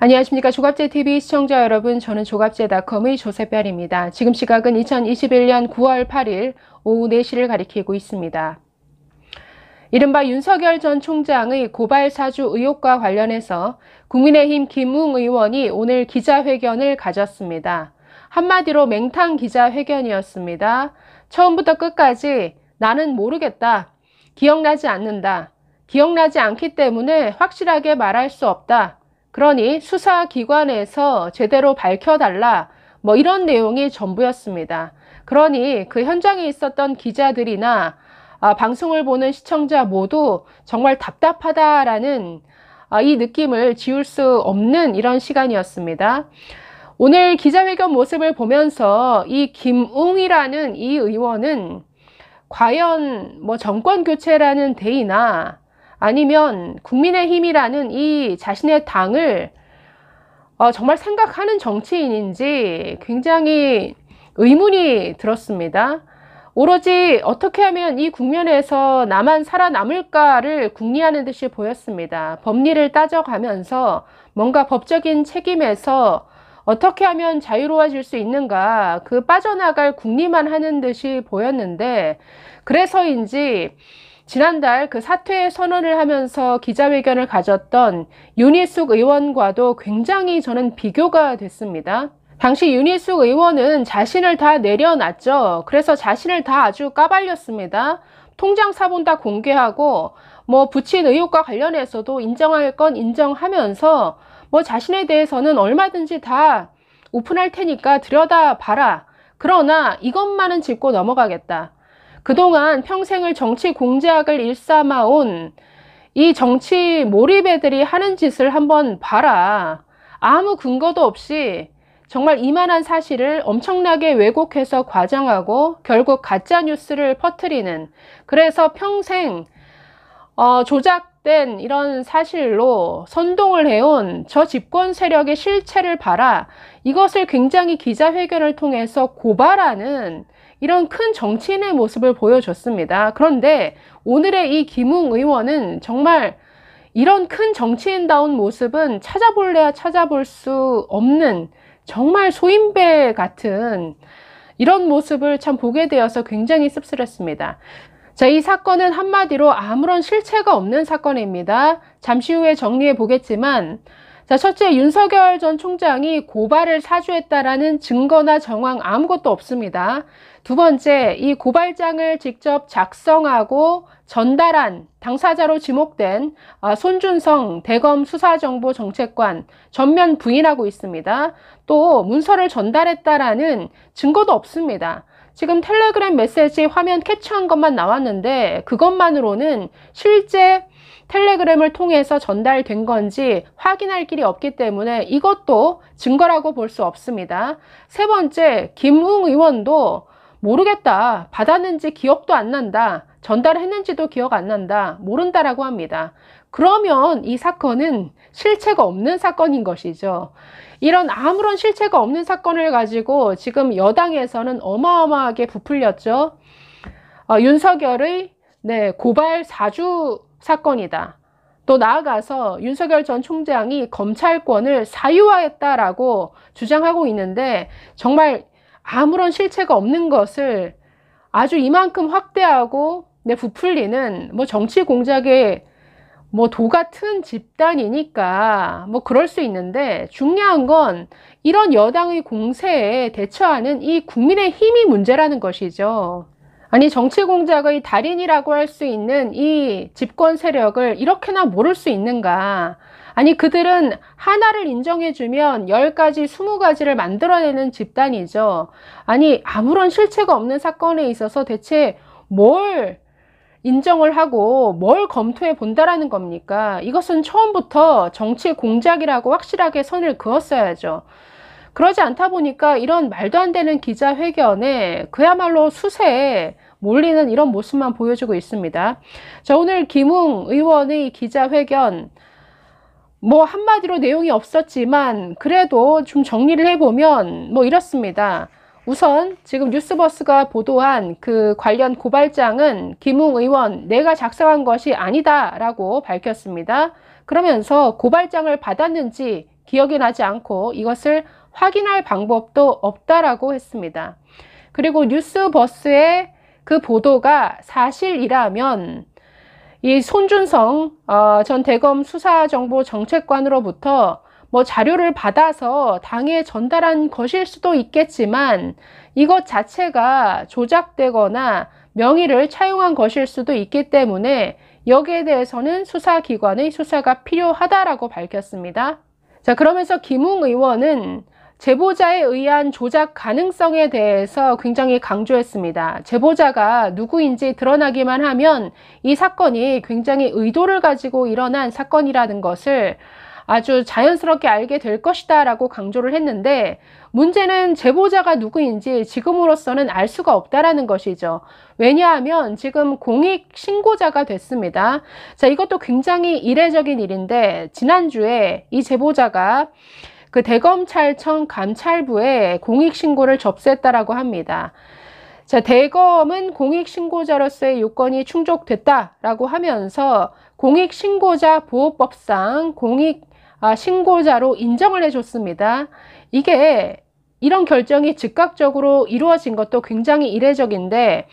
안녕하십니까 조갑제TV 시청자 여러분 저는 조갑제닷컴의 조세별입니다. 지금 시각은 2021년 9월 8일 오후 4시를 가리키고 있습니다. 이른바 윤석열 전 총장의 고발 사주 의혹과 관련해서 국민의힘 김웅 의원이 오늘 기자회견을 가졌습니다. 한마디로 맹탕 기자회견이었습니다. 처음부터 끝까지 나는 모르겠다. 기억나지 않는다. 기억나지 않기 때문에 확실하게 말할 수 없다. 그러니 수사기관에서 제대로 밝혀달라 뭐 이런 내용이 전부였습니다. 그러니 그 현장에 있었던 기자들이나 아, 방송을 보는 시청자 모두 정말 답답하다라는 아, 이 느낌을 지울 수 없는 이런 시간이었습니다. 오늘 기자회견 모습을 보면서 이 김웅이라는 이 의원은 과연 뭐 정권 교체라는 대의나 아니면 국민의힘이라는 이 자신의 당을 어, 정말 생각하는 정치인인지 굉장히 의문이 들었습니다. 오로지 어떻게 하면 이 국면에서 나만 살아남을까를 궁리하는 듯이 보였습니다. 법리를 따져가면서 뭔가 법적인 책임에서 어떻게 하면 자유로워질 수 있는가 그 빠져나갈 궁리만 하는 듯이 보였는데 그래서인지 지난달 그 사퇴 선언을 하면서 기자회견을 가졌던 윤희숙 의원과도 굉장히 저는 비교가 됐습니다. 당시 윤희숙 의원은 자신을 다 내려놨죠. 그래서 자신을 다 아주 까발렸습니다. 통장 사본 다 공개하고 뭐 부친 의혹과 관련해서도 인정할 건 인정하면서 뭐 자신에 대해서는 얼마든지 다 오픈할 테니까 들여다 봐라. 그러나 이것만은 짚고 넘어가겠다. 그동안 평생을 정치 공작을 일삼아온 이 정치 몰입애들이 하는 짓을 한번 봐라. 아무 근거도 없이 정말 이만한 사실을 엄청나게 왜곡해서 과장하고 결국 가짜 뉴스를 퍼뜨리는 그래서 평생 어, 조작된 이런 사실로 선동을 해온 저 집권 세력의 실체를 봐라 이것을 굉장히 기자회견을 통해서 고발하는 이런 큰 정치인의 모습을 보여줬습니다. 그런데 오늘의 이 김웅 의원은 정말 이런 큰 정치인다운 모습은 찾아볼래야 찾아볼 수 없는 정말 소인배 같은 이런 모습을 참 보게 되어서 굉장히 씁쓸했습니다. 자, 이 사건은 한마디로 아무런 실체가 없는 사건입니다. 잠시 후에 정리해 보겠지만 자, 첫째 윤석열 전 총장이 고발을 사주했다라는 증거나 정황 아무것도 없습니다. 두 번째, 이 고발장을 직접 작성하고 전달한 당사자로 지목된 아, 손준성 대검 수사정보정책관 전면 부인하고 있습니다. 또 문서를 전달했다라는 증거도 없습니다. 지금 텔레그램 메시지 화면 캡처한 것만 나왔는데 그것만으로는 실제 텔레그램을 통해서 전달된 건지 확인할 길이 없기 때문에 이것도 증거라고 볼 수 없습니다. 세 번째, 김웅 의원도 모르겠다. 받았는지 기억도 안 난다. 전달했는지도 기억 안 난다. 모른다라고 합니다. 그러면 이 사건은 실체가 없는 사건인 것이죠. 이런 아무런 실체가 없는 사건을 가지고 지금 여당에서는 어마어마하게 부풀렸죠. 어, 윤석열의 네, 고발 사주 사건이다. 또 나아가서 윤석열 전 총장이 검찰권을 사유화했다라고 주장하고 있는데 정말 아무런 실체가 없는 것을 아주 이만큼 확대하고 내 부풀리는 뭐 정치 공작의 뭐 도 같은 집단이니까 뭐 그럴 수 있는데 중요한 건 이런 여당의 공세에 대처하는 이 국민의 힘이 문제라는 것이죠. 아니 정치 공작의 달인이라고 할 수 있는 이 집권 세력을 이렇게나 모를 수 있는가 아니 그들은 하나를 인정해주면 열가지 스무 가지를 만들어내는 집단이죠 아니 아무런 실체가 없는 사건에 있어서 대체 뭘 인정을 하고 뭘 검토해 본다라는 겁니까 이것은 처음부터 정치 공작이라고 확실하게 선을 그었어야죠 그러지 않다 보니까 이런 말도 안 되는 기자회견에 그야말로 수세에 몰리는 이런 모습만 보여주고 있습니다. 자, 오늘 김웅 의원의 기자회견 뭐 한마디로 내용이 없었지만 그래도 좀 정리를 해보면 뭐 이렇습니다. 우선 지금 뉴스버스가 보도한 그 관련 고발장은 김웅 의원 내가 작성한 것이 아니다라고 밝혔습니다. 그러면서 고발장을 받았는지 기억이 나지 않고 이것을 확인할 방법도 없다라고 했습니다. 그리고 뉴스버스의 그 보도가 사실이라면 이 손준성 어, 전 대검 수사정보정책관으로부터 뭐 자료를 받아서 당에 전달한 것일 수도 있겠지만 이것 자체가 조작되거나 명의를 차용한 것일 수도 있기 때문에 여기에 대해서는 수사기관의 수사가 필요하다라고 밝혔습니다. 자, 그러면서 김웅 의원은 제보자에 의한 조작 가능성에 대해서 굉장히 강조했습니다. 제보자가 누구인지 드러나기만 하면 이 사건이 굉장히 의도를 가지고 일어난 사건이라는 것을 아주 자연스럽게 알게 될 것이다 라고 강조를 했는데 문제는 제보자가 누구인지 지금으로서는 알 수가 없다라는 것이죠. 왜냐하면 지금 공익 신고자가 됐습니다. 자, 이것도 굉장히 이례적인 일인데 지난주에 이 제보자가 그 대검찰청 감찰부에 공익신고를 접수했다라고 합니다. 자, 대검은 공익신고자로서의 요건이 충족됐다라고 하면서 공익신고자 보호법상 공익신고자로 아, 인정을 해줬습니다. 이게 이런 결정이 즉각적으로 이루어진 것도 굉장히 이례적인데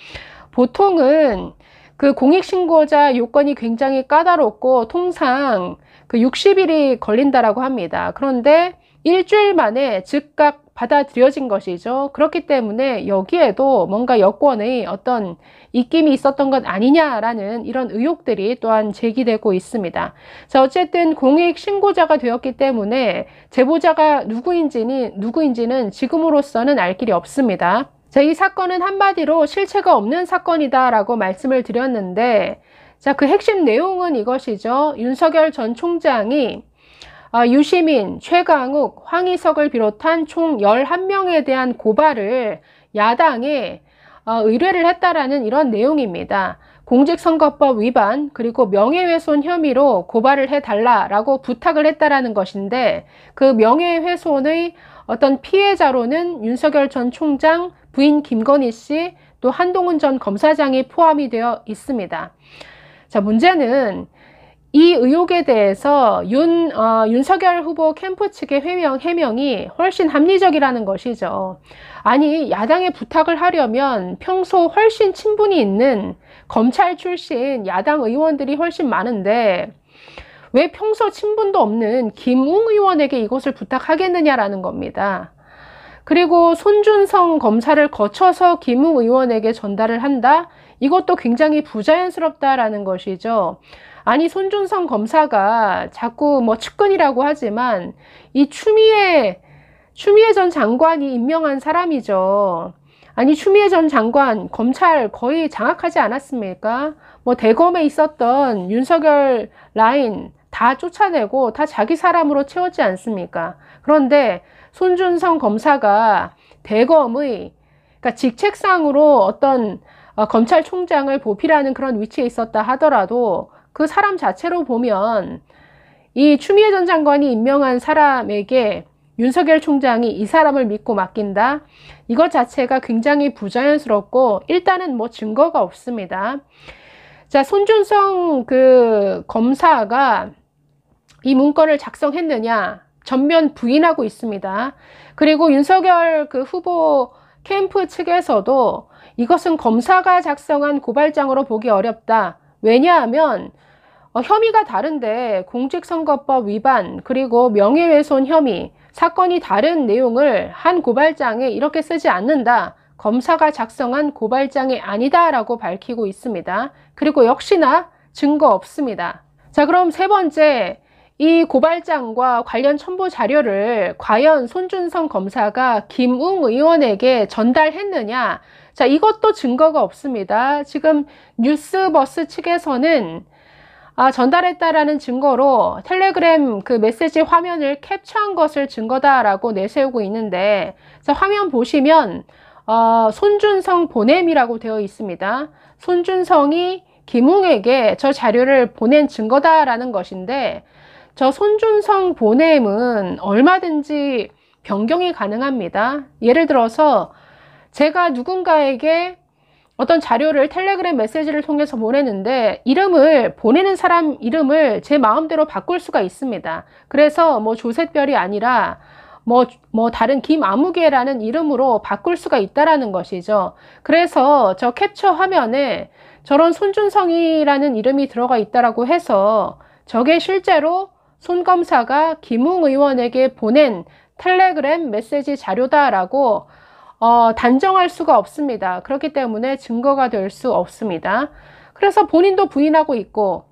보통은 그 공익신고자 요건이 굉장히 까다롭고 통상 그 60일이 걸린다라고 합니다. 그런데 일주일 만에 즉각 받아들여진 것이죠. 그렇기 때문에 여기에도 뭔가 여권의 어떤 입김이 있었던 것 아니냐라는 이런 의혹들이 또한 제기되고 있습니다. 자, 어쨌든 공익 신고자가 되었기 때문에 제보자가 누구인지는, 누구인지는 지금으로서는 알 길이 없습니다. 자, 이 사건은 한마디로 실체가 없는 사건이다라고 말씀을 드렸는데, 자, 그 핵심 내용은 이것이죠. 윤석열 전 총장이 아, 유시민, 최강욱, 황희석을 비롯한 총 11명에 대한 고발을 야당에 어, 의뢰를 했다라는 이런 내용입니다. 공직선거법 위반 그리고 명예훼손 혐의로 고발을 해달라라고 부탁을 했다라는 것인데 그 명예훼손의 어떤 피해자로는 윤석열 전 총장 부인 김건희 씨 또 한동훈 전 검사장이 포함이 되어 있습니다. 자 문제는 이 의혹에 대해서 윤, 어, 윤석열 후보 캠프 측의 해명, 해명이 훨씬 합리적이라는 것이죠. 아니, 야당에 부탁을 하려면 평소 훨씬 친분이 있는 검찰 출신 야당 의원들이 훨씬 많은데, 왜 평소 친분도 없는 김웅 의원에게 이것을 부탁하겠느냐라는 겁니다. 그리고 손준성 검사를 거쳐서 김웅 의원에게 전달을 한다? 이것도 굉장히 부자연스럽다라는 것이죠. 아니 손준성 검사가 자꾸 뭐 측근이라고 하지만 이 추미애 추미애 전 장관이 임명한 사람이죠. 아니 추미애 전 장관 검찰 거의 장악하지 않았습니까? 뭐 대검에 있었던 윤석열 라인 다 쫓아내고 다 자기 사람으로 채웠지 않습니까? 그런데 손준성 검사가 대검의 그러니까 직책상으로 어떤 어, 검찰총장을 보필하는 그런 위치에 있었다 하더라도 그 사람 자체로 보면 이 추미애 전 장관이 임명한 사람에게 윤석열 총장이 이 사람을 믿고 맡긴다. 이것 자체가 굉장히 부자연스럽고 일단은 뭐 증거가 없습니다. 자, 손준성 그 검사가 이 문건을 작성했느냐 전면 부인하고 있습니다. 그리고 윤석열 그 후보 캠프 측에서도 이것은 검사가 작성한 고발장으로 보기 어렵다. 왜냐하면 어, 혐의가 다른데 공직선거법 위반 그리고 명예훼손 혐의 사건이 다른 내용을 한 고발장에 이렇게 쓰지 않는다. 검사가 작성한 고발장이 아니다라고 밝히고 있습니다. 그리고 역시나 증거 없습니다. 자, 그럼 세 번째, 이 고발장과 관련 첨부 자료를 과연 손준성 검사가 김웅 의원에게 전달했느냐? 자, 이것도 증거가 없습니다. 지금 뉴스버스 측에서는 아, 전달했다라는 증거로 텔레그램 그 메시지 화면을 캡처한 것을 증거다라고 내세우고 있는데, 자, 화면 보시면, 어, 손준성 보냄이라고 되어 있습니다. 손준성이 김웅에게 저 자료를 보낸 증거다라는 것인데, 저 손준성 보냄은 얼마든지 변경이 가능합니다. 예를 들어서 제가 누군가에게 어떤 자료를 텔레그램 메시지를 통해서 보내는데 이름을 보내는 사람 이름을 제 마음대로 바꿀 수가 있습니다. 그래서 뭐 조셋별이 아니라 뭐, 뭐 다른 김아무개라는 이름으로 바꿀 수가 있다라는 것이죠. 그래서 저 캡처 화면에 저런 손준성이라는 이름이 들어가 있다라고 해서 저게 실제로 손 검사가 김웅 의원에게 보낸 텔레그램 메시지 자료다라고 어, 단정할 수가 없습니다. 그렇기 때문에 증거가 될 수 없습니다. 그래서 본인도 부인하고 있고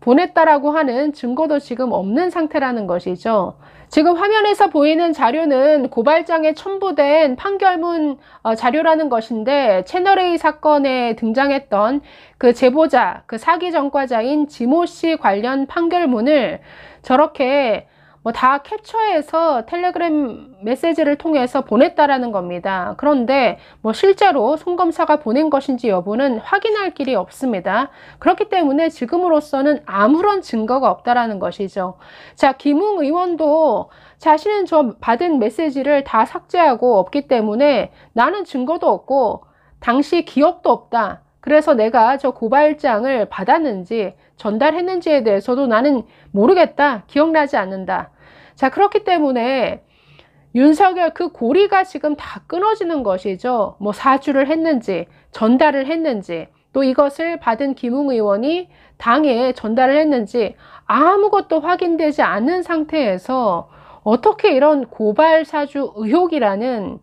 보냈다라고 하는 증거도 지금 없는 상태라는 것이죠. 지금 화면에서 보이는 자료는 고발장에 첨부된 판결문 어, 자료라는 것인데 채널A 사건에 등장했던 그 제보자, 그 사기 전과자인 지모 씨 관련 판결문을 저렇게 뭐다 캡처해서 텔레그램 메시지를 통해서 보냈다라는 겁니다. 그런데 뭐 실제로 손 검사가 보낸 것인지 여부는 확인할 길이 없습니다. 그렇기 때문에 지금으로서는 아무런 증거가 없다라는 것이죠. 자, 김웅 의원도 자신은 저 받은 메시지를 다 삭제하고 없기 때문에 나는 증거도 없고 당시 기억도 없다. 그래서 내가 저 고발장을 받았는지 전달했는지에 대해서도 나는 모르겠다. 기억나지 않는다. 자, 그렇기 때문에 윤석열 그 고리가 지금 다 끊어지는 것이죠. 뭐 사주를 했는지, 전달을 했는지, 또 이것을 받은 김웅 의원이 당에 전달을 했는지 아무것도 확인되지 않은 상태에서 어떻게 이런 고발 사주 의혹이라는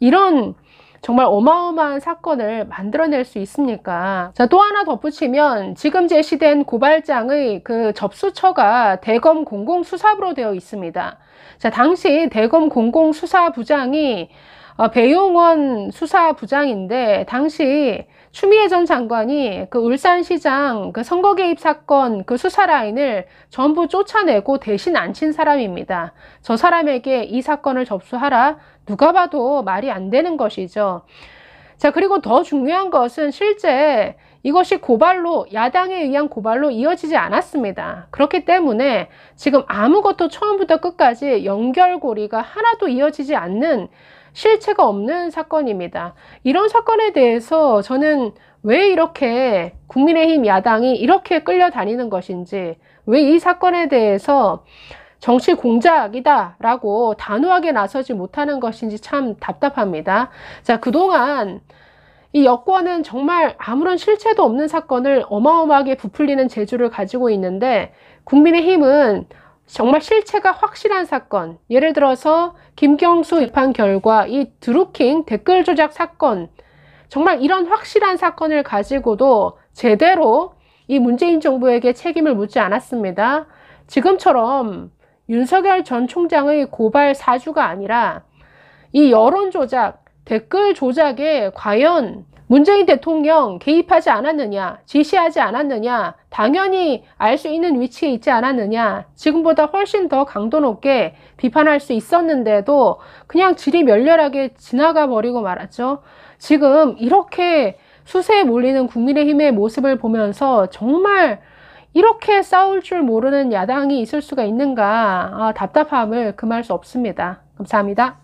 이런 정말 어마어마한 사건을 만들어낼 수 있습니까? 자, 또 하나 덧붙이면 지금 제시된 고발장의 그 접수처가 대검 공공수사부로 되어 있습니다. 자, 당시 대검 공공수사부장이 어, 배용원 수사부장인데 당시 추미애 전 장관이 그 울산시장 그 선거 개입 사건 그 수사 라인을 전부 쫓아내고 대신 앉힌 사람입니다. 저 사람에게 이 사건을 접수하라 누가 봐도 말이 안 되는 것이죠. 자 그리고 더 중요한 것은 실제 이것이 고발로 야당에 의한 고발로 이어지지 않았습니다. 그렇기 때문에 지금 아무것도 처음부터 끝까지 연결고리가 하나도 이어지지 않는 실체가 없는 사건입니다. 이런 사건에 대해서 저는 왜 이렇게 국민의힘 야당이 이렇게 끌려다니는 것인지, 왜 이 사건에 대해서 정치 공작이다라고 단호하게 나서지 못하는 것인지 참 답답합니다. 자, 그동안 이 여권은 정말 아무런 실체도 없는 사건을 어마어마하게 부풀리는 재주를 가지고 있는데 국민의힘은 정말 실체가 확실한 사건 예를 들어서 김경수 입판 결과 이 드루킹 댓글 조작 사건 정말 이런 확실한 사건을 가지고도 제대로 이 문재인 정부에게 책임을 묻지 않았습니다. 지금처럼 윤석열 전 총장의 고발 사주가 아니라 이 여론 조작 댓글 조작에 과연 문재인 대통령 개입하지 않았느냐, 지시하지 않았느냐, 당연히 알 수 있는 위치에 있지 않았느냐, 지금보다 훨씬 더 강도 높게 비판할 수 있었는데도 그냥 질이 멸렬하게 지나가 버리고 말았죠. 지금 이렇게 수세에 몰리는 국민의힘의 모습을 보면서 정말 이렇게 싸울 줄 모르는 야당이 있을 수가 있는가 아, 답답함을 금할 수 없습니다. 감사합니다.